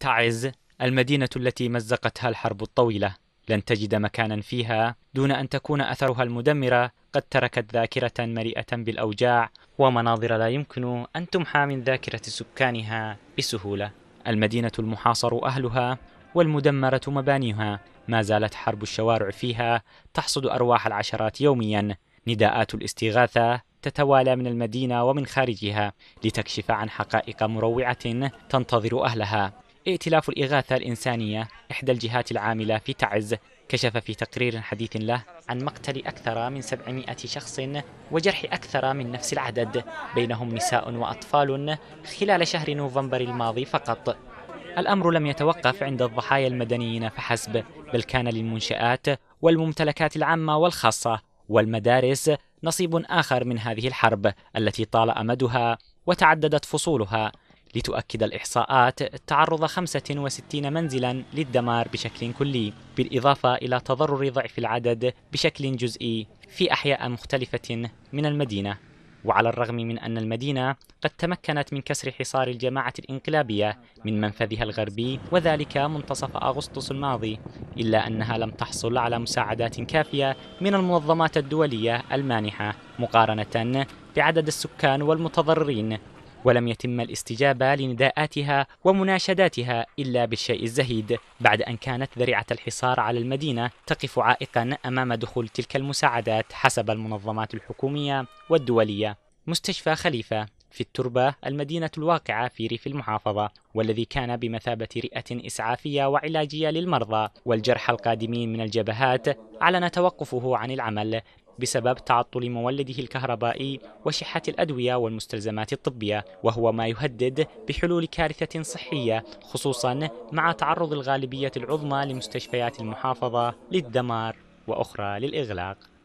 تعز المدينة التي مزقتها الحرب الطويلة لن تجد مكانا فيها دون أن تكون أثرها المدمرة قد تركت ذاكرة مليئة بالأوجاع ومناظر لا يمكن أن تمحى من ذاكرة سكانها بسهولة المدينة المحاصر أهلها والمدمرة مبانيها ما زالت حرب الشوارع فيها تحصد أرواح العشرات يوميا نداءات الاستغاثة تتوالى من المدينة ومن خارجها لتكشف عن حقائق مروعة تنتظر أهلها ائتلاف الإغاثة الإنسانية إحدى الجهات العاملة في تعز كشف في تقرير حديث له عن مقتل أكثر من 700 شخص وجرح أكثر من نفس العدد بينهم نساء وأطفال خلال شهر نوفمبر الماضي فقط الأمر لم يتوقف عند الضحايا المدنيين فحسب بل كان للمنشآت والممتلكات العامة والخاصة والمدارس نصيب آخر من هذه الحرب التي طال أمدها وتعددت فصولها لتؤكد الإحصاءات تعرض 65 منزلا للدمار بشكل كلي بالإضافة إلى تضرر ضعف العدد بشكل جزئي في أحياء مختلفة من المدينة وعلى الرغم من أن المدينة قد تمكنت من كسر حصار الجماعة الإنقلابية من منفذها الغربي وذلك منتصف أغسطس الماضي إلا أنها لم تحصل على مساعدات كافية من المنظمات الدولية المانحة مقارنة بعدد السكان والمتضررين ولم يتم الاستجابة لنداءاتها ومناشداتها إلا بالشيء الزهيد بعد أن كانت ذريعة الحصار على المدينة تقف عائقا أمام دخول تلك المساعدات حسب المنظمات الحكومية والدولية مستشفى خليفة في التربة المدينة الواقعة في ريف المحافظة والذي كان بمثابة رئة إسعافية وعلاجية للمرضى والجرحى القادمين من الجبهات اعلن توقفه عن العمل بسبب تعطل مولده الكهربائي وشحة الأدوية والمستلزمات الطبية وهو ما يهدد بحلول كارثة صحية خصوصا مع تعرض الغالبية العظمى لمستشفيات المحافظة للدمار وأخرى للإغلاق